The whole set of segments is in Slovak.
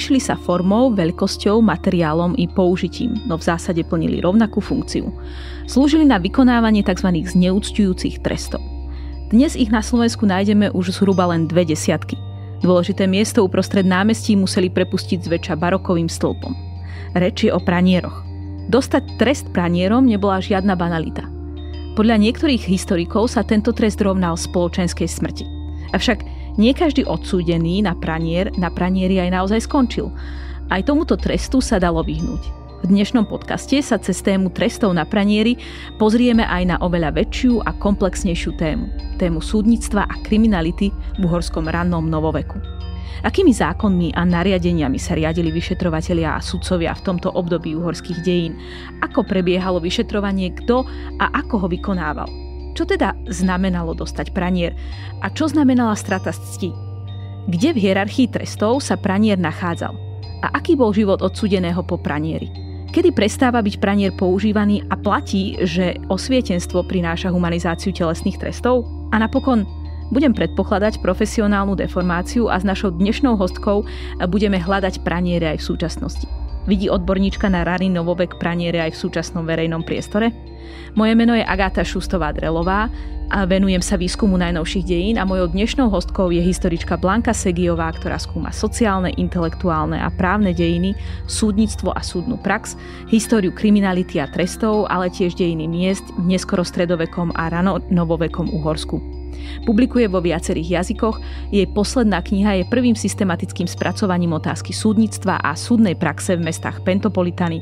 Líšili sa formou, veľkosťou, materiálom i použitím, no v zásade plnili rovnakú funkciu. Slúžili na vykonávanie tzv. zneúctujúcich trestov. Dnes ich na Slovensku nájdeme už zhruba len dve desiatky. Dôležité miesto uprostred námestí museli prepustiť zväčša barokovým stĺpom. Reč je o pranieroch. Dostať trest pranierom nebola žiadna banalita. Podľa niektorých historikov sa tento trest rovnal spoločenskej smrti. Avšak nie každý odsúdený na, pranier, na pranieri aj naozaj skončil. Aj tomuto trestu sa dalo vyhnúť. V dnešnom podcaste sa cez tému trestov na pranieri pozrieme aj na oveľa väčšiu a komplexnejšiu tému. Tému súdnictva a kriminality v uhorskom rannom novoveku. Akými zákonmi a nariadeniami sa riadili vyšetrovatelia a sudcovia v tomto období uhorských dejín? Ako prebiehalo vyšetrovanie, kto a ako ho vykonával? Čo teda znamenalo dostať pranier? A čo znamenala strata cti? Kde v hierarchii trestov sa pranier nachádzal? A aký bol život odsudeného po pranieri? Kedy prestáva byť pranier používaný a platí, že osvietenstvo prináša humanizáciu telesných trestov? A napokon, budem predpokladať profesionálnu deformáciu a s našou dnešnou hostkou budeme hľadať praniere aj v súčasnosti. Vidí odborníčka na rany novovek praniere aj v súčasnom verejnom priestore? Moje meno je Agáta Šustová-Drelová a venujem sa výskumu najnovších dejín a mojou dnešnou hostkou je historička Blanka Segiová, ktorá skúma sociálne, intelektuálne a právne dejiny, súdnictvo a súdnu prax, históriu kriminality a trestov, ale tiež dejiny miest v neskoro stredovekom a rano novovekom Uhorsku. Publikuje vo viacerých jazykoch, jej posledná kniha je prvým systematickým spracovaním otázky súdnictva a súdnej praxe v mestách Pentopolitany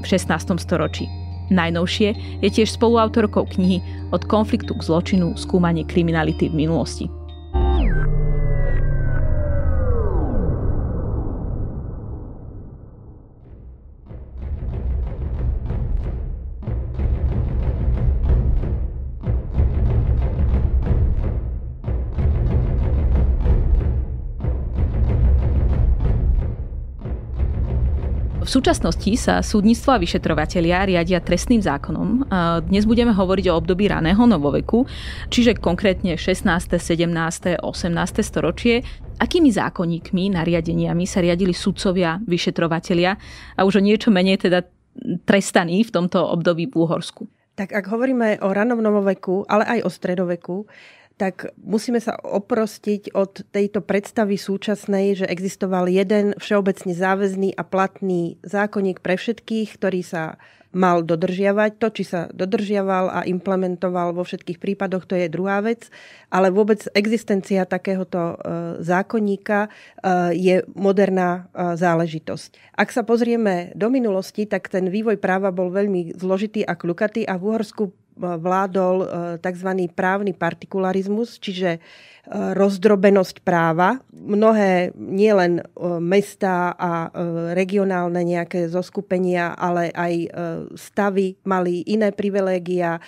v 16. storočí. Najnovšie je tiež spoluautorkou knihy Od konfliktu k zločinu skúmanie kriminality v minulosti. V súčasnosti sa súdnictvo a vyšetrovatelia riadia trestným zákonom. Dnes budeme hovoriť o období raného novoveku, čiže konkrétne 16., 17., 18. storočie. Akými zákonníkmi, nariadeniami sa riadili sudcovia, vyšetrovatelia a už o niečo menej teda trestaní v tomto období v Úhorsku? Tak ak hovoríme o ranom novoveku, ale aj o stredoveku, tak musíme sa oprostiť od tejto predstavy súčasnej, že existoval jeden všeobecne záväzný a platný zákonník pre všetkých, ktorý sa mal dodržiavať. To, či sa dodržiaval a implementoval vo všetkých prípadoch, to je druhá vec. Ale vôbec existencia takéhoto e, zákonníka e, je moderná e, záležitosť. Ak sa pozrieme do minulosti, tak ten vývoj práva bol veľmi zložitý a kľukatý a v Uhorsku vládol e, tzv. právny partikularizmus, čiže e, rozdrobenosť práva. Mnohé nielen e, mesta a regionálne nejaké zoskupenia, ale aj stavy mali iné privilégia,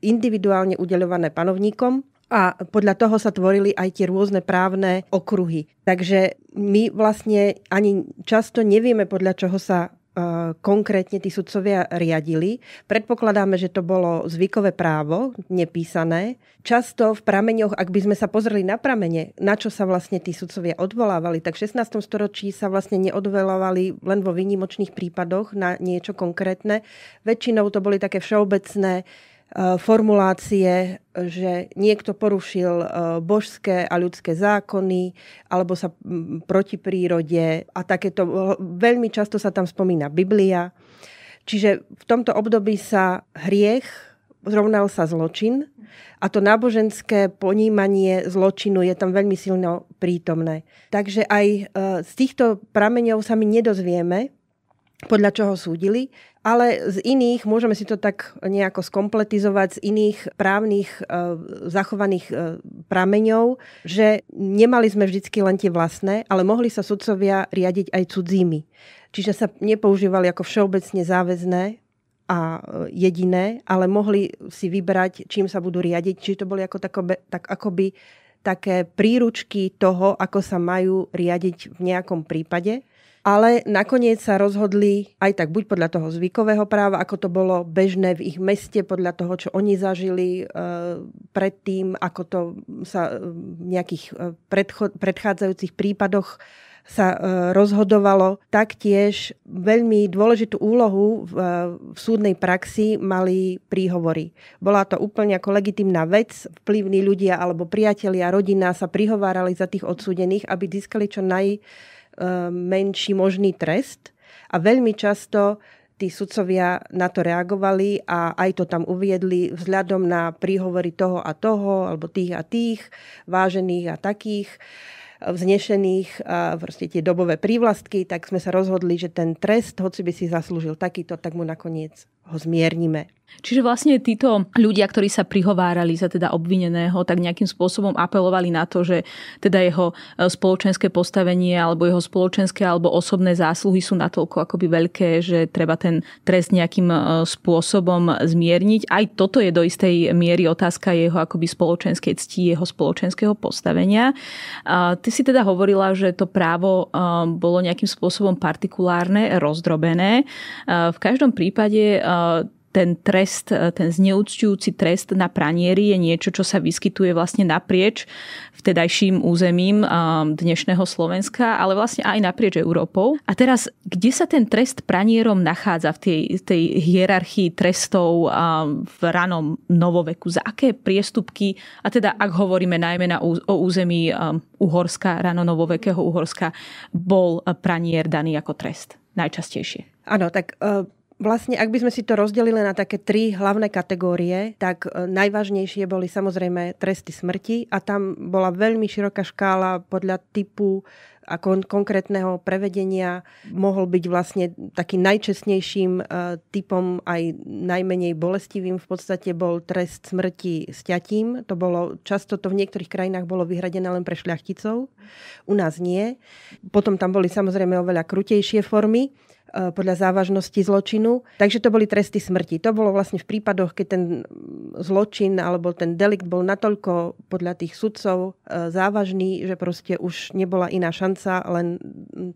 individuálne udeľované panovníkom a podľa toho sa tvorili aj tie rôzne právne okruhy. Takže my vlastne ani často nevieme, podľa čoho sa E, konkrétne tí sudcovia riadili. Predpokladáme, že to bolo zvykové právo, nepísané. Často v prameňoch, ak by sme sa pozreli na pramene, na čo sa vlastne tí sudcovia odvolávali, tak v 16. storočí sa vlastne neodvolávali len vo výnimočných prípadoch na niečo konkrétne. Väčšinou to boli také všeobecné E, formulácie, že niekto porušil e, božské a ľudské zákony alebo sa proti prírode a takéto. E, veľmi často sa tam spomína Biblia. Čiže v tomto období sa hriech zrovnal sa zločin a to náboženské ponímanie zločinu je tam veľmi silno prítomné. Takže aj z týchto prameňov sa my nedozvieme, podľa čoho súdili, ale z iných, môžeme si to tak nejako skompletizovať, z iných právnych e, zachovaných e, prameňov, že nemali sme vždycky len tie vlastné, ale mohli sa sudcovia riadiť aj cudzími. Čiže sa nepoužívali ako všeobecne záväzné a e, jediné, ale mohli si vybrať, čím sa budú riadiť. Čiže to boli ako takoby, tak akoby také príručky toho, ako sa majú riadiť v nejakom prípade ale nakoniec sa rozhodli aj tak buď podľa toho zvykového práva, ako to bolo bežné v ich meste, podľa toho, čo oni zažili e, predtým, ako to sa e, v nejakých e, predcho- predchádzajúcich prípadoch sa e, rozhodovalo. Taktiež veľmi dôležitú úlohu v, v súdnej praxi mali príhovory. Bola to úplne ako legitimná vec. Vplyvní ľudia alebo priatelia, rodina sa prihovárali za tých odsúdených, aby získali čo naj E, menší možný trest a veľmi často tí sudcovia na to reagovali a aj to tam uviedli vzhľadom na príhovory toho a toho, alebo tých a tých, vážených a takých, vznešených, e, proste tie dobové prívlastky, tak sme sa rozhodli, že ten trest, hoci by si zaslúžil takýto, tak mu nakoniec ho zmiernime. Čiže vlastne títo ľudia, ktorí sa prihovárali za teda obvineného, tak nejakým spôsobom apelovali na to, že teda jeho e, spoločenské postavenie alebo jeho spoločenské alebo osobné zásluhy sú natoľko akoby veľké, že treba ten trest nejakým e, spôsobom zmierniť. Aj toto je do istej miery otázka jeho akoby spoločenskej cti, jeho spoločenského postavenia. Ty si teda hovorila, že to právo e, bolo nejakým spôsobom partikulárne, rozdrobené. V každom prípade ten trest, ten zneúctujúci trest na pranieri je niečo, čo sa vyskytuje vlastne naprieč vtedajším územím um, dnešného Slovenska, ale vlastne aj naprieč Európou. A teraz, kde sa ten trest pranierom nachádza v tej, tej hierarchii trestov um, v ranom novoveku? Za aké priestupky, a teda ak hovoríme najmä na, o území um, Uhorska, rano novovekého Uhorska, bol pranier daný ako trest najčastejšie? Áno, tak uh vlastne, ak by sme si to rozdelili na také tri hlavné kategórie, tak e, najvážnejšie boli samozrejme tresty smrti a tam bola veľmi široká škála podľa typu a kon- konkrétneho prevedenia mohol byť vlastne takým najčestnejším e, typom aj najmenej bolestivým v podstate bol trest smrti s ťatím. To bolo, často to v niektorých krajinách bolo vyhradené len pre šľachticov, u nás nie. Potom tam boli samozrejme oveľa krutejšie formy. Eh, podľa závažnosti zločinu. Takže to boli tresty smrti. To bolo vlastne v prípadoch, keď ten mm, zločin alebo ten delikt bol natoľko podľa tých sudcov eh, závažný, že proste už nebola iná šanca len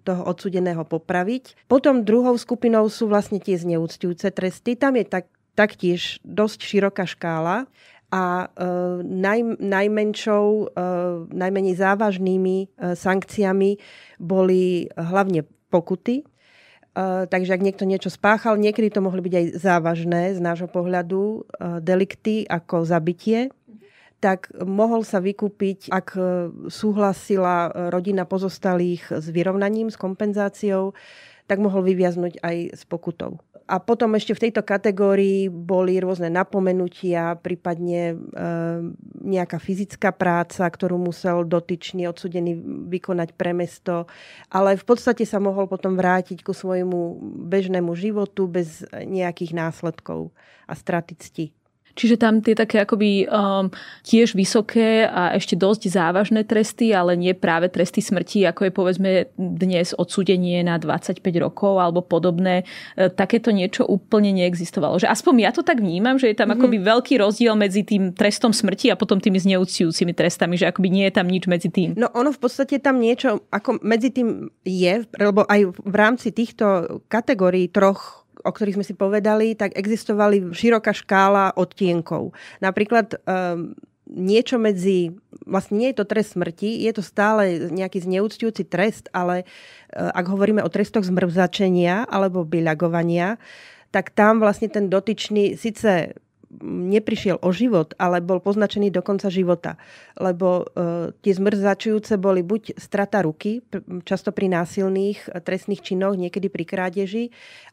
toho odsudeného popraviť. Potom druhou skupinou sú vlastne tie zneúctujúce tresty. Tam je tak, taktiež dosť široká škála a e, eh, naj, najmenšou, e, najmenej závažnými e, sankciami boli hlavne pokuty, Eh, takže ak niekto niečo spáchal, niekedy to mohli byť aj závažné z nášho pohľadu uh, delikty ako zabitie tak mohol sa vykúpiť, ak eh, súhlasila rodina pozostalých s vyrovnaním, s kompenzáciou, tak mohol vyviaznuť aj s pokutou a potom ešte v tejto kategórii boli rôzne napomenutia, prípadne e, nejaká fyzická práca, ktorú musel dotyčný odsudený vykonať pre mesto, ale v podstate sa mohol potom vrátiť ku svojmu bežnému životu bez nejakých následkov a straty cti. Čiže tam tie také akoby um, tiež vysoké a ešte dosť závažné tresty, ale nie práve tresty smrti, ako je povedzme dnes odsudenie na 25 rokov alebo podobné. E, takéto niečo úplne neexistovalo. Že aspoň ja to tak vnímam, že je tam mm-hmm. veľký rozdiel medzi tým trestom smrti a potom tými zneúciujúcimi trestami, že akoby nie je tam nič medzi tým. No ono v podstate tam niečo ako medzi tým je, lebo aj v rámci týchto kategórií troch o ktorých sme si povedali, tak existovali široká škála odtienkov. Napríklad um, niečo medzi, vlastne nie je to trest smrti, je to stále nejaký zneúctiujúci trest, ale e, ak hovoríme o trestoch zmrzačenia alebo byľagovania, tak tam vlastne ten dotyčný síce neprišiel o život, ale bol poznačený do konca života. Lebo e, tie zmrzačujúce boli buď strata ruky, často pri násilných e, trestných činoch, niekedy pri krádeži,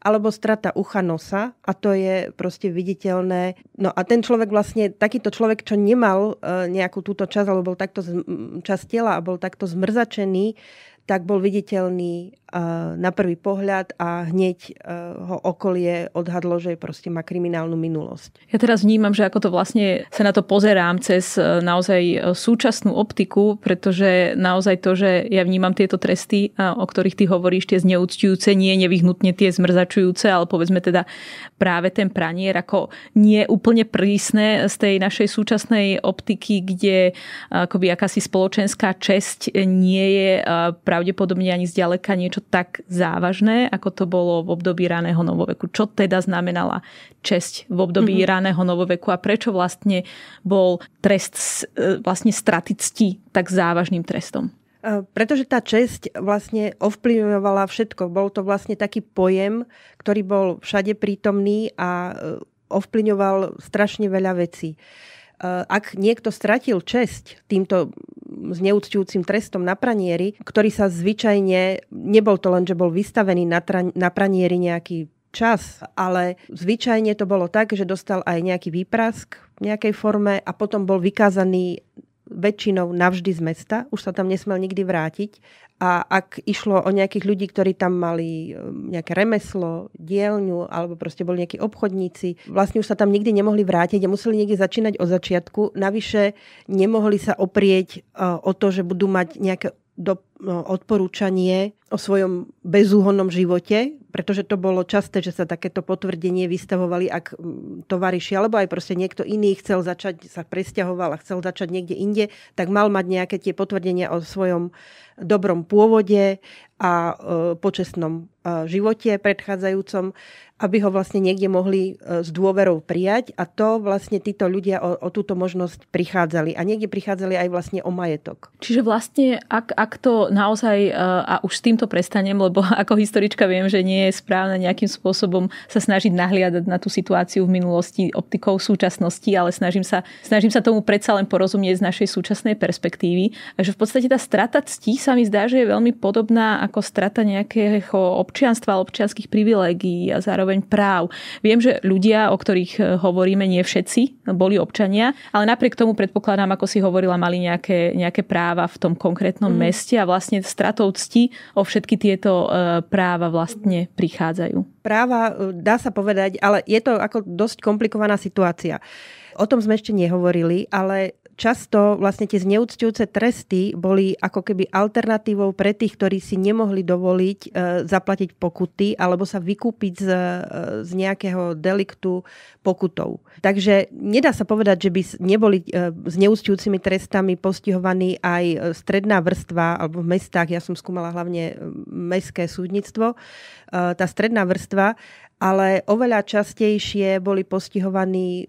alebo strata ucha, nosa a to je proste viditeľné. No a ten človek vlastne, takýto človek, čo nemal e, nejakú túto časť, alebo bol takto časť tela a bol takto zmrzačený, tak bol viditeľný na prvý pohľad a hneď e, ho okolie odhadlo, že proste má kriminálnu minulosť. Ja teraz vnímam, že ako to vlastne sa na to pozerám cez e, naozaj e, súčasnú optiku, pretože naozaj to, že ja vnímam tieto tresty, o ktorých ty hovoríš, tie zneúctujúce, nie nevyhnutne tie zmrzačujúce, ale povedzme teda práve ten pranier ako nie úplne prísne z tej našej súčasnej optiky, kde akoby akási spoločenská česť nie je pravdepodobne ani zďaleka niečo tak závažné, ako to bolo v období raného novoveku. Čo teda znamenala česť v období mm-hmm. raného novoveku a prečo vlastne bol trest e, vlastne straty cti tak závažným trestom? E, pretože tá česť vlastne ovplyvňovala všetko. Bol to vlastne taký pojem, ktorý bol všade prítomný a e, ovplyvňoval strašne veľa vecí. Eh, ak niekto stratil česť týmto zneúcťujúcim trestom na pranieri, ktorý sa zvyčajne, nebol to len, že bol vystavený na, tra, na pranieri nejaký čas, ale zvyčajne to bolo tak, že dostal aj nejaký výprask v nejakej forme a potom bol vykázaný väčšinou navždy z mesta, už sa tam nesmel nikdy vrátiť. A ak išlo o nejakých ľudí, ktorí tam mali um, nejaké remeslo, dielňu, alebo proste boli nejakí obchodníci, vlastne už sa tam nikdy nemohli vrátiť a museli niekde začínať od začiatku. Navyše nemohli sa oprieť uh, o to, že budú mať nejaké do, no, odporúčanie o svojom bezúhonnom živote, pretože to bolo časté, že sa takéto potvrdenie vystavovali, ak mm, tovariši alebo aj proste niekto iný chcel začať, sa presťahoval a chcel začať niekde inde, tak mal mať nejaké tie potvrdenia o svojom dobrom pôvode a e, počestnom e, živote predchádzajúcom aby ho vlastne niekde mohli e, s dôverou prijať a to vlastne títo ľudia o, o túto možnosť prichádzali a niekde prichádzali aj vlastne o majetok. Čiže vlastne, ak, ak to naozaj, e, a už s týmto prestanem, lebo ako historička viem, že nie je správne nejakým spôsobom sa snažiť nahliadať na tú situáciu v minulosti optikou súčasnosti, ale snažím sa, snažím sa tomu predsa len porozumieť z našej súčasnej perspektívy. Takže v podstate tá strata ctí sa mi zdá, že je veľmi podobná ako strata nejakého občianstva, občianských privilégií a zároveň úroveň práv. Viem, že ľudia, o ktorých e, hovoríme, nie všetci no, boli občania, ale napriek tomu predpokladám, ako si hovorila, mali nejaké, nejaké práva v tom konkrétnom mm. meste a vlastne stratou cti o všetky tieto e, práva vlastne prichádzajú. Práva, e, dá sa povedať, ale je to ako dosť komplikovaná situácia. O tom sme ešte nehovorili, ale často vlastne tie zneúctujúce tresty boli ako keby alternatívou pre tých, ktorí si nemohli dovoliť e, zaplatiť pokuty alebo sa vykúpiť z, e, z nejakého deliktu pokutou. Takže nedá sa povedať, že by neboli e, zneúctujúcimi trestami postihovaní aj e, stredná vrstva alebo v mestách, ja som skúmala hlavne e, mestské súdnictvo, e, tá stredná vrstva, ale oveľa častejšie boli postihovaní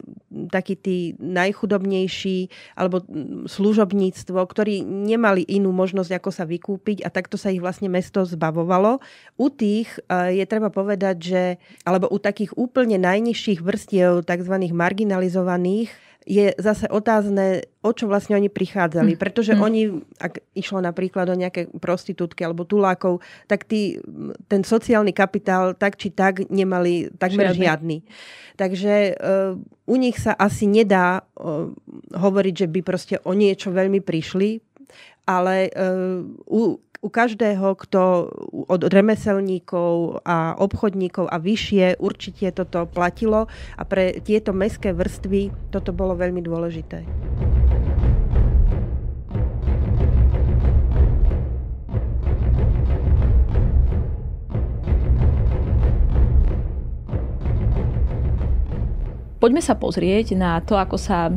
takí tí najchudobnejší alebo služobníctvo, ktorí nemali inú možnosť, ako sa vykúpiť a takto sa ich vlastne mesto zbavovalo. U tých e, je treba povedať, že alebo u takých úplne najnižších vrstiev tzv. marginalizovaných je zase otázne, o čo vlastne oni prichádzali. Mm. Pretože mm. oni, ak išlo napríklad o nejaké prostitútky alebo tulákov, tak tí, ten sociálny kapitál tak či tak nemali takmer žiadny. žiadny. Takže uh, u nich sa asi nedá uh, hovoriť, že by proste o niečo veľmi prišli, ale uh, u u každého, kto od remeselníkov a obchodníkov a vyššie určite toto platilo a pre tieto mestské vrstvy toto bolo veľmi dôležité. Poďme sa pozrieť na to, ako sa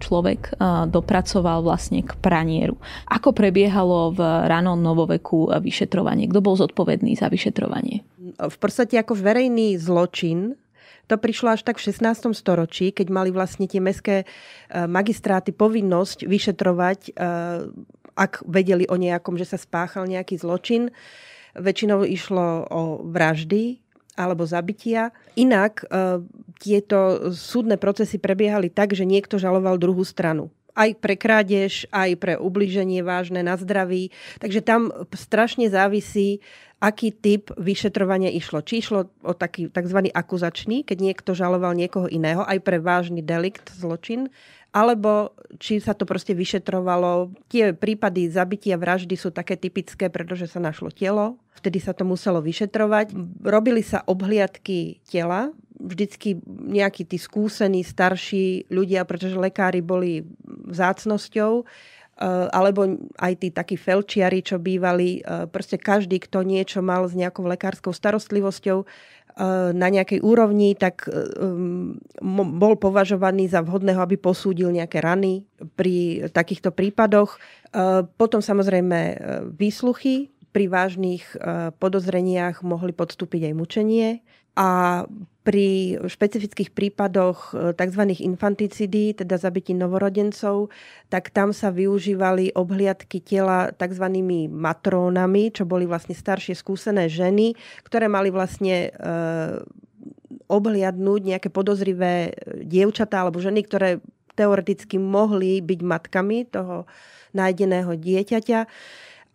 človek dopracoval vlastne k pranieru. Ako prebiehalo v ranom novoveku e, vyšetrovanie? Kto bol zodpovedný za vyšetrovanie? V podstate ako verejný zločin to prišlo až tak v 16. storočí, keď mali vlastne tie mestské e, magistráty povinnosť vyšetrovať, e, ak vedeli o nejakom, že sa spáchal nejaký zločin. Väčšinou išlo o vraždy, alebo zabitia. Inak e, tieto súdne procesy prebiehali tak, že niekto žaloval druhú stranu aj pre krádež, aj pre ubliženie vážne na zdraví. Takže tam strašne závisí, aký typ vyšetrovania išlo. Či išlo o taký tzv. akuzačný, keď niekto žaloval niekoho iného, aj pre vážny delikt, zločin, alebo či sa to proste vyšetrovalo. Tie prípady zabitia vraždy sú také typické, pretože sa našlo telo, vtedy sa to muselo vyšetrovať. Robili sa obhliadky tela, vždycky nejakí tí skúsení, starší ľudia, pretože lekári boli vzácnosťou, e, alebo aj tí takí felčiari, čo bývali, e, proste každý, kto niečo mal s nejakou lekárskou starostlivosťou, E, na nejakej úrovni, tak e, bol považovaný za vhodného, aby posúdil nejaké rany pri takýchto prípadoch. E, potom samozrejme výsluchy pri vážnych e, podozreniach mohli podstúpiť aj mučenie a pri špecifických prípadoch e, tzv. infanticidí, teda zabití novorodencov, tak tam sa využívali obhliadky tela tzv. matrónami, čo boli vlastne staršie skúsené ženy, ktoré mali vlastne e, obhliadnúť nejaké podozrivé dievčatá alebo ženy, ktoré teoreticky mohli byť matkami toho nájdeného dieťaťa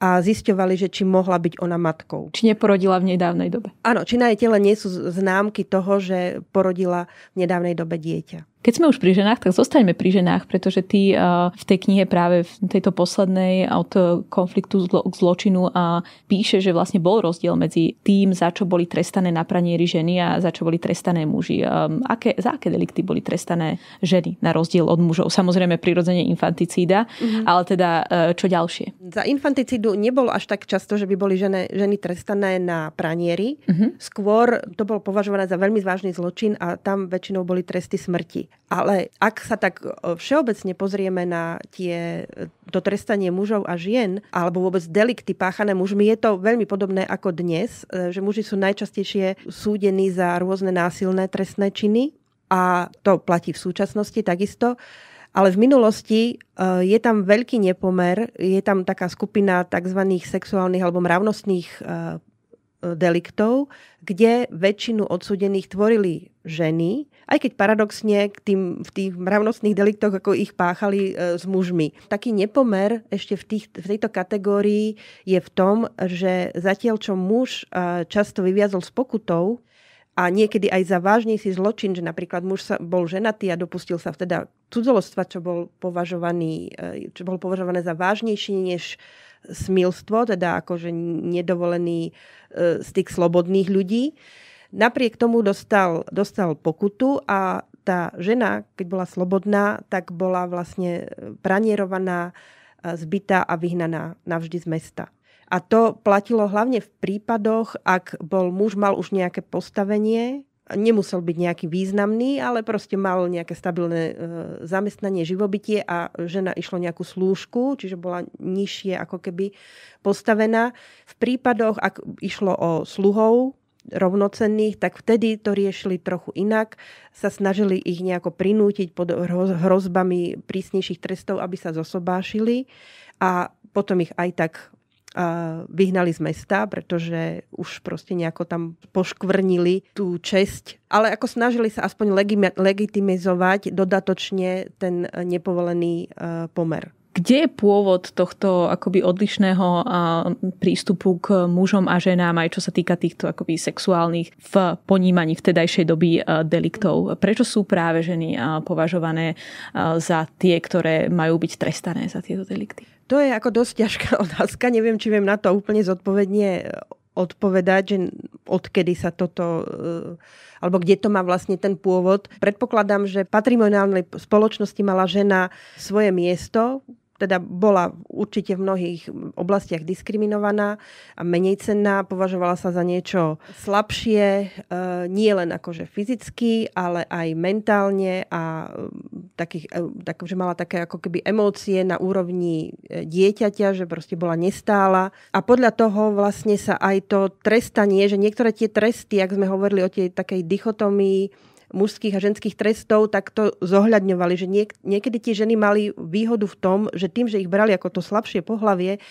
a zisťovali, že či mohla byť ona matkou. Či neporodila v nedávnej dobe. Áno, či na jej tele nie sú známky toho, že porodila v nedávnej dobe dieťa. Keď sme už pri ženách, tak zostaňme pri ženách, pretože ty eh, v tej knihe práve v tejto poslednej od konfliktu k zločinu a píše, že vlastne bol rozdiel medzi tým, za čo boli trestané na pranieri ženy a za čo boli trestané muži. Ehm, aké, za aké delikty boli trestané ženy na rozdiel od mužov? Samozrejme prirodzene infanticída, mm-hmm. ale teda eh, čo ďalšie? Za infanticídu nebolo až tak často, že by boli žene, ženy trestané na pranieri. Mm-hmm. Skôr to bolo považované za veľmi vážny zločin a tam väčšinou boli tresty smrti. Ale ak sa tak e, všeobecne pozrieme na tie, e, to trestanie mužov a žien, alebo vôbec delikty páchané mužmi, je to veľmi podobné ako dnes, e, že muži sú najčastejšie súdení za rôzne násilné trestné činy a to platí v súčasnosti takisto. Ale v minulosti je tam veľký nepomer, je tam taká skupina tzv. sexuálnych alebo mravnostných deliktov, kde väčšinu odsudených tvorili ženy, aj keď paradoxne k tým, v tých mravnostných deliktoch, ako ich páchali e, s mužmi. Taký nepomer ešte v, tých, v tejto kategórii je v tom, že zatiaľ čo muž e, často vyviazol s pokutou, a niekedy aj za vážnejší zločin, že napríklad muž sa, bol ženatý a dopustil sa vteda cudzolostva, čo bol považovaný, e, čo bol považované za vážnejší než smilstvo, teda akože nedovolený z e, tých slobodných ľudí. Napriek tomu dostal, dostal pokutu a tá žena, keď bola slobodná, tak bola vlastne pranierovaná, e, zbytá a vyhnaná navždy z mesta. A to platilo hlavne v prípadoch, ak bol muž mal už nejaké postavenie, nemusel byť nejaký významný, ale proste mal nejaké stabilné e, zamestnanie, živobytie a žena išlo nejakú slúžku, čiže bola nižšie ako keby postavená. V prípadoch, ak išlo o sluhov, rovnocenných, tak vtedy to riešili trochu inak. Sa snažili ich nejako prinútiť pod hrozbami prísnejších trestov, aby sa zosobášili a potom ich aj tak vyhnali z mesta, pretože už proste nejako tam poškvrnili tú česť. Ale ako snažili sa aspoň legitimizovať dodatočne ten eh, nepovolený eh, pomer. Kde je pôvod tohto akoby odlišného eh, prístupu k mužom a ženám, aj čo sa týka týchto akoby sexuálnych v ponímaní vtedajšej doby deliktov? Prečo sú práve ženy považované za tie, ktoré majú byť trestané za tieto delikty? To je ako dosť ťažká otázka. Neviem, či viem na to úplne zodpovedne e, odpovedať, že odkedy sa toto, e, alebo kde to má vlastne ten pôvod. Predpokladám, že patrimoniálnej spoločnosti mala žena svoje miesto, teda bola určite v mnohých oblastiach diskriminovaná a menej cenná, považovala sa za niečo slabšie, e, nie len akože fyzicky, ale aj mentálne a e, takých, e, tak, že mala také ako keby emócie na úrovni dieťaťa, že proste bola nestála. A podľa toho vlastne sa aj to trestanie, že niektoré tie tresty, ak sme hovorili o tej takej dichotomii, mužských a ženských trestov, tak to zohľadňovali, že niek- niekedy tie ženy mali výhodu v tom, že tým, že ich brali ako to slabšie pohlavie,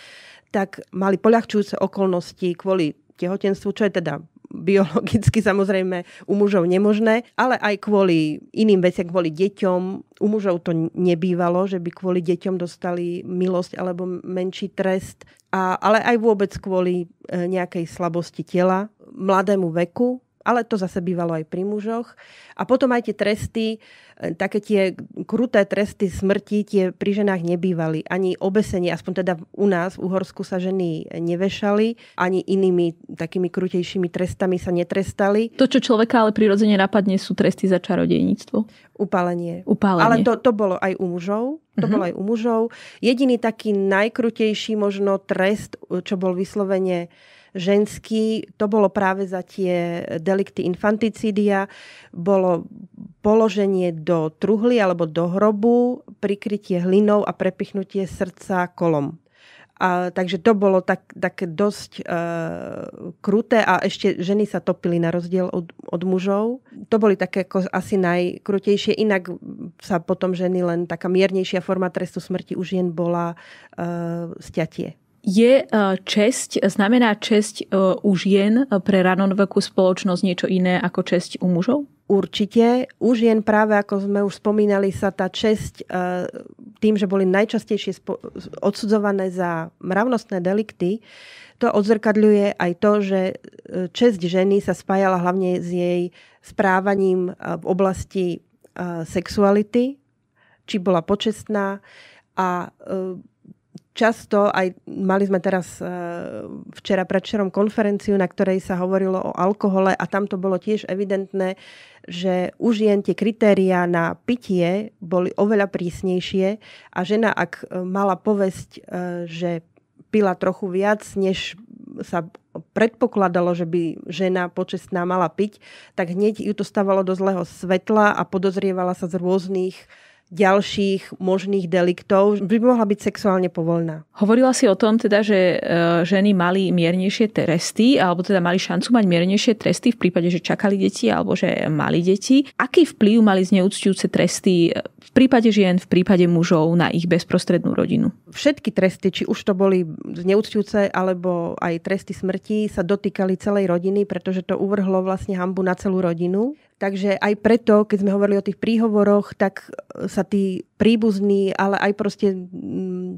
tak mali poľahčujúce okolnosti kvôli tehotenstvu, čo je teda biologicky samozrejme u mužov nemožné, ale aj kvôli iným veciam, kvôli deťom. U mužov to nebývalo, že by kvôli deťom dostali milosť alebo menší trest, a, ale aj vôbec kvôli e, nejakej slabosti tela, mladému veku, ale to zase bývalo aj pri mužoch. A potom aj tie tresty, e, také tie kruté tresty smrti, tie pri ženách nebývali. Ani obesenie, aspoň teda u nás, v Uhorsku sa ženy nevešali, ani inými takými krutejšími trestami sa netrestali. To, čo človeka ale prirodzene napadne, sú tresty za čarodejníctvo. Upálenie. Upálenie. Ale to, to bolo aj u mužov. To uh-huh. bolo mhm. aj u mužov. Jediný taký najkrutejší možno trest, čo bol vyslovene ženský, to bolo práve za tie delikty infanticídia, bolo položenie do truhly alebo do hrobu, prikrytie hlinou a prepichnutie srdca kolom. A, takže to bolo tak, tak dosť e, kruté a ešte ženy sa topili na rozdiel od, od mužov. To boli také ako asi najkrutejšie. Inak sa potom ženy len taká miernejšia forma trestu smrti už jen bola e, stiatie je e, česť, znamená česť e, u žien e, pre ranonvekú spoločnosť niečo iné ako česť u mužov? Určite. U žien práve, ako sme už spomínali, sa tá česť tým, že boli najčastejšie odsudzované za mravnostné delikty, to odzrkadľuje aj to, že česť ženy sa spájala hlavne s jej správaním v oblasti sexuality, či bola počestná a často aj mali sme teraz e, včera predšerom konferenciu, na ktorej sa hovorilo o alkohole a tam to bolo tiež evidentné, že už jen tie kritériá na pitie boli oveľa prísnejšie a žena, ak e, mala povesť, e, že pila trochu viac, než sa predpokladalo, že by žena počestná mala piť, tak hneď ju to stávalo do zlého svetla a podozrievala sa z rôznych uh, ďalších možných deliktov, by mohla byť sexuálne povolná. Hovorila si o tom teda, že e, ženy mali miernejšie tresty, alebo teda mali šancu mať miernejšie tresty v prípade, že čakali deti alebo že mali deti. Aký vplyv mali zneúctujúce tresty v prípade žien, v prípade mužov na ich bezprostrednú rodinu? Všetky tresty, či už to boli zneúctujúce alebo aj tresty smrti, sa dotýkali celej rodiny, pretože to uvrhlo vlastne hambu na celú rodinu. Takže aj preto, keď sme hovorili o tých príhovoroch, tak e, sa tí príbuzní, ale aj proste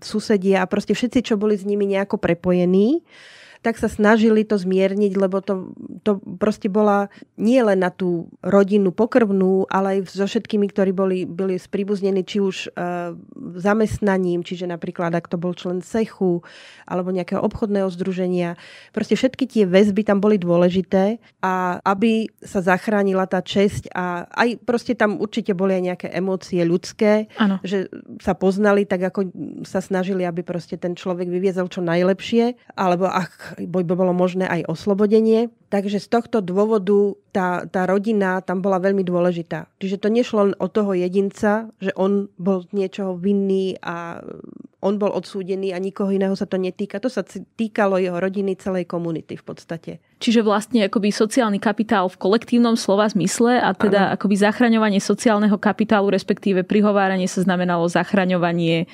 susedia a proste všetci, čo boli s nimi nejako prepojení, uh, tak sa snažili to zmierniť, lebo to, to proste bola nie len na tú rodinu pokrvnú, ale aj so všetkými, ktorí boli, boli spribuznení či už uh, zamestnaním, čiže napríklad, ak to bol člen cechu alebo nejakého obchodného združenia. Proste všetky tie väzby tam boli dôležité a aby sa zachránila tá česť a aj proste tam určite boli aj nejaké emócie ľudské, ano. že sa poznali tak, ako sa snažili, aby proste ten človek vyviezol čo najlepšie, alebo ak by bolo možné aj oslobodenie. Takže z tohto dôvodu tá, tá rodina tam bola veľmi dôležitá. Čiže to nešlo len o toho jedinca, že on bol niečoho vinný a on bol odsúdený a nikoho iného sa to netýka. To sa týkalo jeho rodiny, celej komunity v podstate. Čiže vlastne akoby sociálny kapitál v kolektívnom slova zmysle a teda ano. akoby zachraňovanie sociálneho kapitálu, respektíve prihováranie sa znamenalo zachraňovanie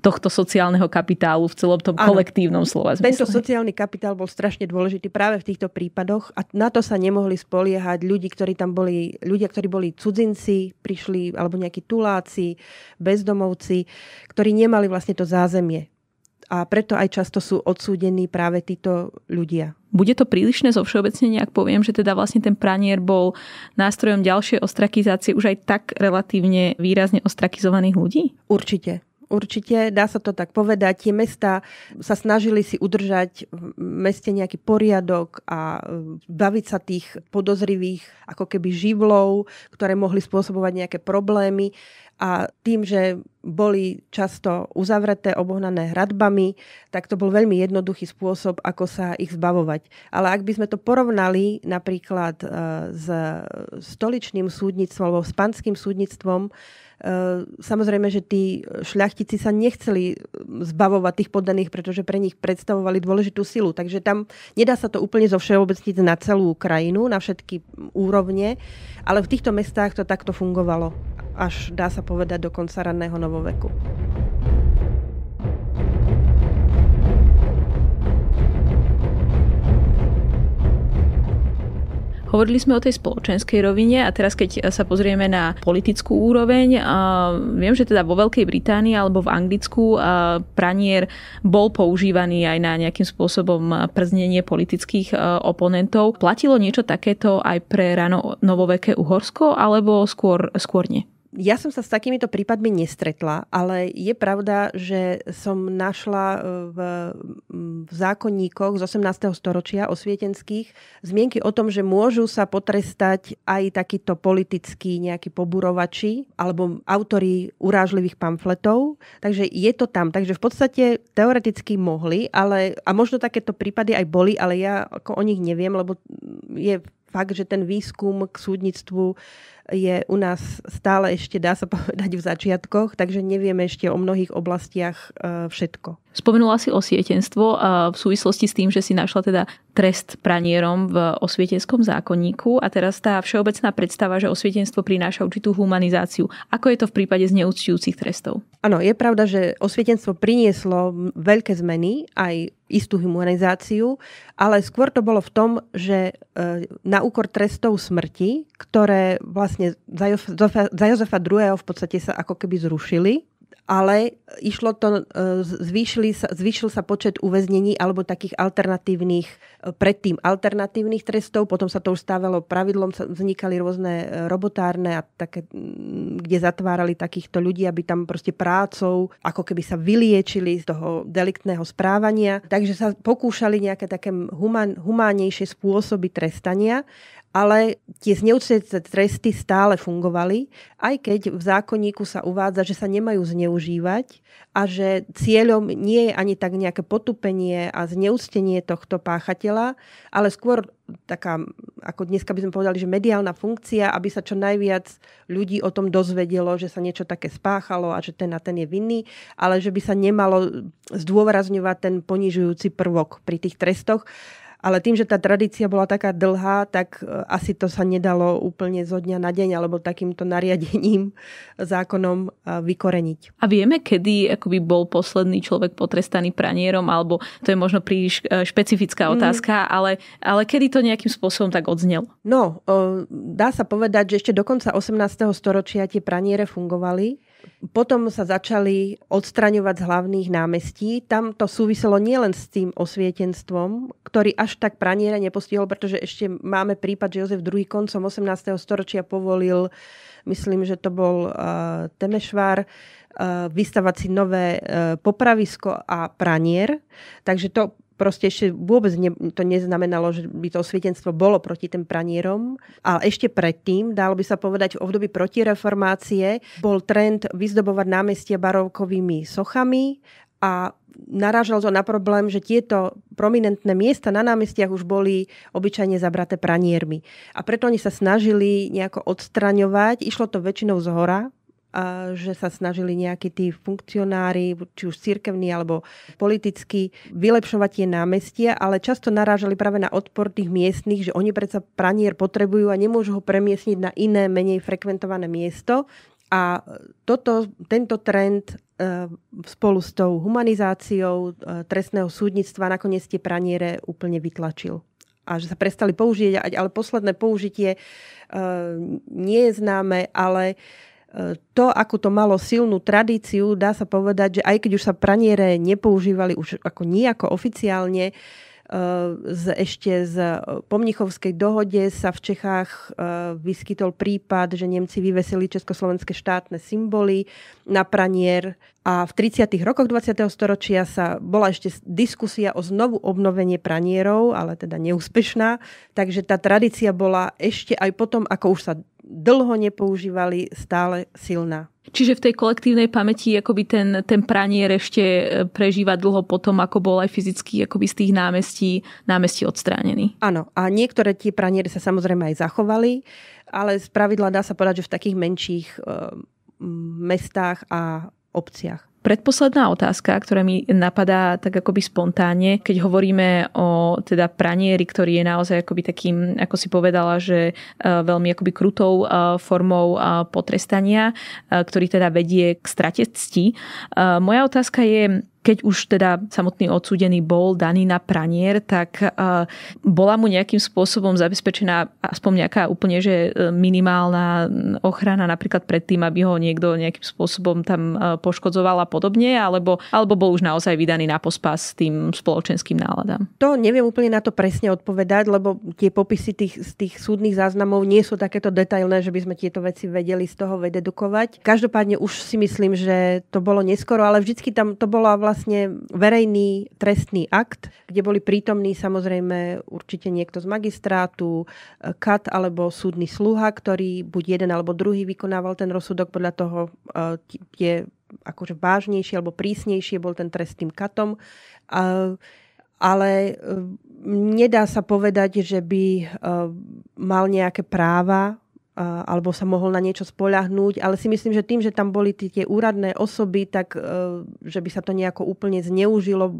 tohto sociálneho kapitálu v celom tom ano. kolektívnom slova zmysle. Tento sociálny kapitál bol strašne dôležitý práve v týchto prípadoch a na to sa nemohli spoliehať ľudí, ktorí tam boli, ľudia, ktorí boli cudzinci, prišli, alebo nejakí tuláci, bezdomovci, ktorí nemali vlastne to zázemie. A preto aj často sú odsúdení práve títo ľudia. Bude to prílišné zo všeobecnenia, ak poviem, že teda vlastne ten pranier bol nástrojom ďalšej ostrakizácie už aj tak relatívne výrazne ostrakizovaných ľudí? Určite určite, dá sa to tak povedať. Tie mesta sa snažili si udržať v meste nejaký poriadok a e, baviť sa tých podozrivých ako keby živlov, ktoré mohli spôsobovať nejaké problémy a tým, že boli často uzavreté, obohnané hradbami, tak to bol veľmi jednoduchý spôsob, ako sa ich zbavovať. Ale ak by sme to porovnali napríklad e, s stoličným súdnictvom alebo s panským súdnictvom, e, samozrejme, že tí šľachtici sa nechceli e, zbavovať tých poddaných, pretože pre nich predstavovali dôležitú silu. Takže tam nedá sa to úplne zo všeobecniť na celú krajinu, na všetky úrovne, ale v týchto mestách to takto fungovalo až dá sa povedať do konca raného novoveku. Hovorili sme o tej spoločenskej rovine a teraz keď sa pozrieme na politickú úroveň, viem, že teda vo Veľkej Británii alebo v Anglicku pranier bol používaný aj na nejakým spôsobom prznenie politických e, oponentov. Platilo niečo takéto aj pre rano novoveké Uhorsko alebo skôr, skôr nie? ja som sa s takýmito prípadmi nestretla, ale je pravda, že som našla e, v, v zákonníkoch z 18. storočia osvietenských zmienky o tom, že môžu sa potrestať aj takíto politickí nejakí poburovači alebo autori urážlivých pamfletov. Takže je to tam. Takže v podstate teoreticky mohli, ale a možno takéto prípady aj boli, ale ja ako o nich neviem, lebo je fakt, že ten výskum k súdnictvu je u nás stále ešte, dá sa povedať, v začiatkoch, takže nevieme ešte o mnohých oblastiach e, všetko. Spomenula si osvietenstvo e, v súvislosti s tým, že si našla teda trest pranierom v osvietenskom zákonníku a teraz tá všeobecná predstava, že osvietenstvo prináša určitú humanizáciu. Ako je to v prípade zneúctujúcich trestov? Áno, je pravda, že osvietenstvo prinieslo veľké zmeny aj istú humanizáciu, ale skôr to bolo v tom, že e, na úkor trestov smrti, ktoré vlastne za Jozefa, II. v podstate sa ako keby zrušili, ale e, išlo to, e, sa, zvýšil sa počet uväznení alebo takých alternatívnych, e, predtým alternatívnych trestov, potom sa to už stávalo pravidlom, vznikali rôzne robotárne a také, mm, kde zatvárali takýchto ľudí, aby tam proste prácou ako keby sa vyliečili z toho deliktného správania. Takže sa pokúšali nejaké také humán, humánejšie spôsoby trestania ale tie zneučité tresty stále fungovali, aj keď v zákonníku sa uvádza, že sa nemajú zneužívať a že cieľom nie je ani tak nejaké potupenie a zneustenie tohto páchateľa, ale skôr taká, ako dneska by sme povedali, že mediálna funkcia, aby sa čo najviac ľudí o tom dozvedelo, že sa niečo také spáchalo a že ten a ten je vinný, ale že by sa nemalo zdôrazňovať ten ponižujúci prvok pri tých trestoch. Ale tým, že tá tradícia bola taká dlhá, tak e, asi to sa nedalo úplne zo dňa na deň alebo takýmto nariadením, zákonom e, vykoreniť. A vieme, kedy akoby bol posledný človek potrestaný pranierom, alebo to je možno príliš e, špecifická mhm. otázka, mm. ale, ale kedy to nejakým spôsobom tak odznelo? No, dá sa povedať, že ešte do konca 18. storočia tie praniere fungovali potom sa začali odstraňovať z hlavných námestí. Tam to súviselo nielen s tým osvietenstvom, ktorý až tak praniera nepostihol, pretože ešte máme prípad, že Jozef II. koncom 18. storočia povolil, myslím, že to bol uh, Temešvár, uh, vystavať si nové uh, popravisko a pranier. Takže to proste ešte vôbec ne, to neznamenalo, že by to osvietenstvo bolo proti tým pranierom. A ešte predtým, dalo by sa povedať, v období protireformácie bol trend vyzdobovať námestie barovkovými sochami a narážal to na problém, že tieto prominentné miesta na námestiach už boli obyčajne zabraté praniermi. A preto oni sa snažili nejako odstraňovať. Išlo to väčšinou z hora, že sa snažili nejakí tí funkcionári, či už cirkevní alebo politicky, vylepšovať tie námestia, ale často narážali práve na odpor tých miestnych, že oni predsa pranier potrebujú a nemôžu ho premiesniť na iné, menej frekventované miesto. A toto, tento trend e, spolu s tou humanizáciou e, trestného súdnictva nakoniec tie praniere úplne vytlačil a že sa prestali použiť, ale posledné použitie e, nie je známe, ale to, ako to malo silnú tradíciu, dá sa povedať, že aj keď už sa praniere nepoužívali už ako nejako oficiálne, e, z, ešte z e, pomnichovskej dohode sa v Čechách e, vyskytol prípad, že Nemci vyvesili československé štátne symboly na pranier a v 30. rokoch 20. storočia sa bola ešte diskusia o znovu obnovenie pranierov, ale teda neúspešná, takže tá tradícia bola ešte aj potom, ako už sa dlho nepoužívali, stále silná. Čiže v tej kolektívnej pamäti akoby ten, ten pranier ešte e, prežíva dlho potom, ako bol aj fyzicky akoby z tých námestí, námestí odstránený. Áno, a niektoré tie praniery sa samozrejme aj zachovali, ale z pravidla dá sa povedať, že v takých menších e, mestách a obciach. Predposledná otázka, ktorá mi napadá tak akoby spontánne, keď hovoríme o teda pranieri, ktorý je naozaj akoby takým, ako si povedala, že e, veľmi akoby krutou e, formou e, potrestania, ktorý teda vedie k strate cti. Moja otázka je, keď už teda samotný odsúdený bol daný na pranier, tak e, bola mu nejakým spôsobom zabezpečená aspoň nejaká úplne že e, minimálna ochrana napríklad pred tým, aby ho niekto nejakým spôsobom tam e, poškodzoval a podobne, alebo, alebo bol už naozaj vydaný na pospas tým spoločenským náladám? To neviem úplne na to presne odpovedať, lebo tie popisy tých, z tých súdnych záznamov nie sú takéto detailné, že by sme tieto veci vedeli z toho vededukovať. Každopádne už si myslím, že to bolo neskoro, ale vždycky tam to bola vlastne vlastne verejný trestný akt, kde boli prítomní samozrejme určite niekto z magistrátu, eh, kat alebo súdny sluha, ktorý buď jeden alebo druhý vykonával ten rozsudok podľa toho eh, je akože vážnejšie alebo prísnejšie bol ten trest tým katom. Ale eh, nedá sa povedať, že by mal nejaké práva alebo sa mohol na niečo spoľahnúť, ale si myslím, že tým, že tam boli tie úradné osoby, tak e, že by sa to nejako úplne zneužilo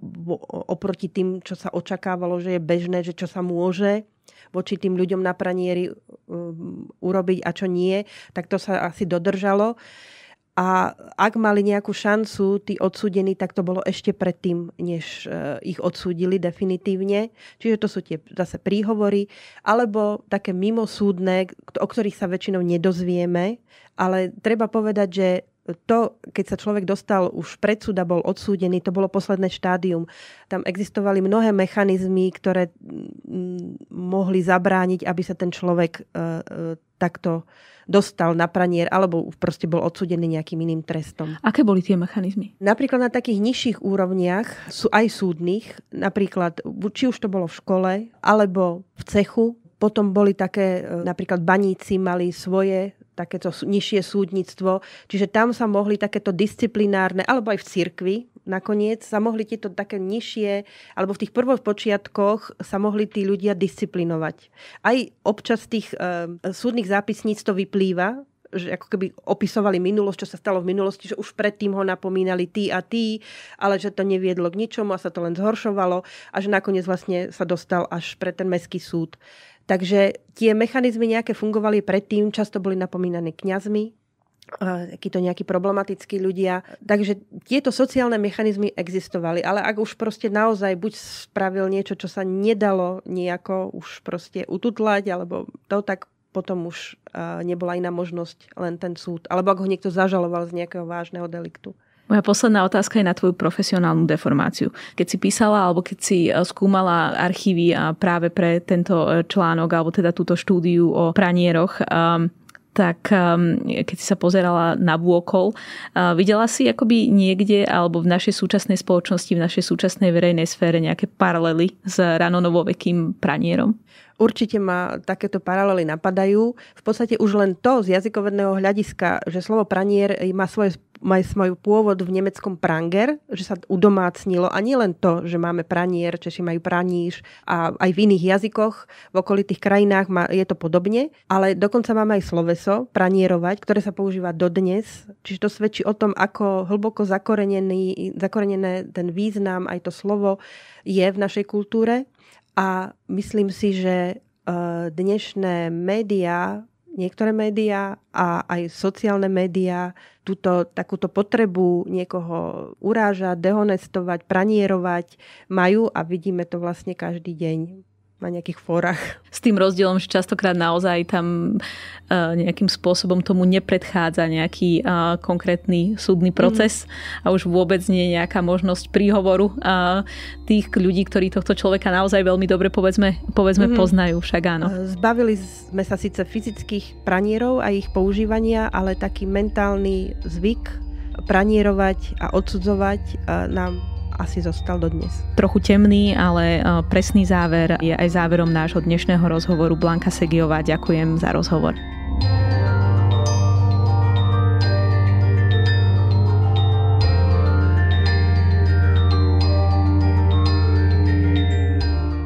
oproti tým, čo sa očakávalo, že je bežné, že čo sa môže voči tým ľuďom na pranieri e, urobiť a čo nie, tak to sa asi dodržalo. Uh, a ak mali nejakú šancu tí odsúdení, tak to bolo ešte predtým, než e, ich odsúdili definitívne. Čiže to sú tie zase príhovory, alebo také mimosúdne, o ktorých sa väčšinou nedozvieme. Ale treba povedať, že to, keď sa človek dostal už pred súda, bol odsúdený, to bolo posledné štádium. Tam existovali mnohé mechanizmy, ktoré mohli zabrániť, aby sa ten človek e, e, takto dostal na pranier alebo proste bol odsudený nejakým iným trestom. Aké boli tie mechanizmy? Napríklad na takých nižších úrovniach, sú aj súdnych, napríklad či už to bolo v škole alebo v cechu, potom boli také, e, napríklad baníci mali svoje takéto nižšie súdnictvo. Čiže tam sa mohli takéto disciplinárne, alebo aj v cirkvi nakoniec, sa mohli tieto také nižšie, alebo v tých prvých počiatkoch sa mohli tí ľudia disciplinovať. Aj občas tých e, súdnych zápisníc to vyplýva, že ako keby opisovali minulosť, čo sa stalo v minulosti, že už predtým ho napomínali tí a tí, ale že to neviedlo k ničomu a sa to len zhoršovalo a že nakoniec vlastne sa dostal až pre ten mestský súd. Takže tie mechanizmy nejaké fungovali predtým, často boli napomínané kňazmi, eh, takíto nejakí problematickí ľudia. Takže tieto sociálne mechanizmy existovali, ale ak už proste naozaj buď spravil niečo, čo sa nedalo nejako už proste ututlať, alebo to, tak potom už eh, nebola iná možnosť, len ten súd. Alebo ak ho niekto zažaloval z nejakého vážneho deliktu. Moja posledná otázka je na tvoju profesionálnu deformáciu. Keď si písala alebo keď si e, skúmala archívy práve pre tento e, článok alebo teda túto štúdiu o pranieroch, um, tak ehm, keď si sa pozerala na vôkol, e, videla si akoby niekde alebo v našej súčasnej spoločnosti, v našej súčasnej verejnej sfére nejaké paralely s ranonovovekým pranierom? Určite ma takéto paralely napadajú. V podstate už len to z jazykovedného hľadiska, že slovo pranier má svoje maj svoj pôvod v nemeckom pranger, že sa udomácnilo a nie len to, že máme pranier, Češi majú praníž a aj v iných jazykoch v okolitých krajinách má, je to podobne, ale dokonca máme aj sloveso pranierovať, ktoré sa používa dodnes, čiže to svedčí o tom, ako hlboko zakorenený, zakorenené ten význam, aj to slovo je v našej kultúre a myslím si, že eh, dnešné médiá niektoré médiá a aj sociálne médiá túto takúto potrebu niekoho urážať, dehonestovať, pranierovať majú a vidíme to vlastne každý deň na nejakých fórach. S tým rozdielom, že častokrát naozaj tam uh, nejakým spôsobom tomu nepredchádza nejaký uh, konkrétny súdny mhm. proces mm. a už vôbec nie je nejaká možnosť príhovoru uh, tých ľudí, ktorí tohto človeka naozaj veľmi dobre povedzme, povedzme mm. poznajú, však áno. Zbavili sme sa síce fyzických pranierov a ich používania, ale taký mentálny zvyk pranierovať a odsudzovať nám asi zostal dodnes. Trochu temný, ale e, presný záver je aj záverom nášho dnešného rozhovoru. Blanka Segiová, ďakujem za rozhovor.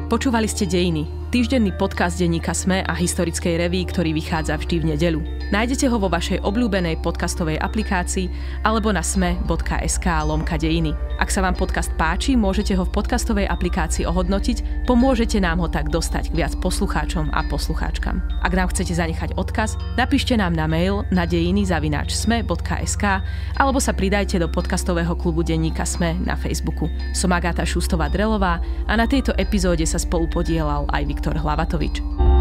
Počúvali ste dejiny týždenný podcast denníka SME a historickej reví, ktorý vychádza vždy v nedelu. Nájdete ho vo vašej obľúbenej podcastovej aplikácii alebo na sme.sk lomka dejiny. Ak sa vám podcast páči, môžete ho v podcastovej aplikácii ohodnotiť, pomôžete nám ho tak dostať k viac poslucháčom a poslucháčkam. Ak nám chcete zanechať odkaz, napíšte nám na mail na dejiny sme.sk alebo sa pridajte do podcastového klubu denníka SME na Facebooku. Som Agáta Šustová-Drelová a na tejto epizóde sa spolupodielal aj Viktor Viktor Hlavatovič.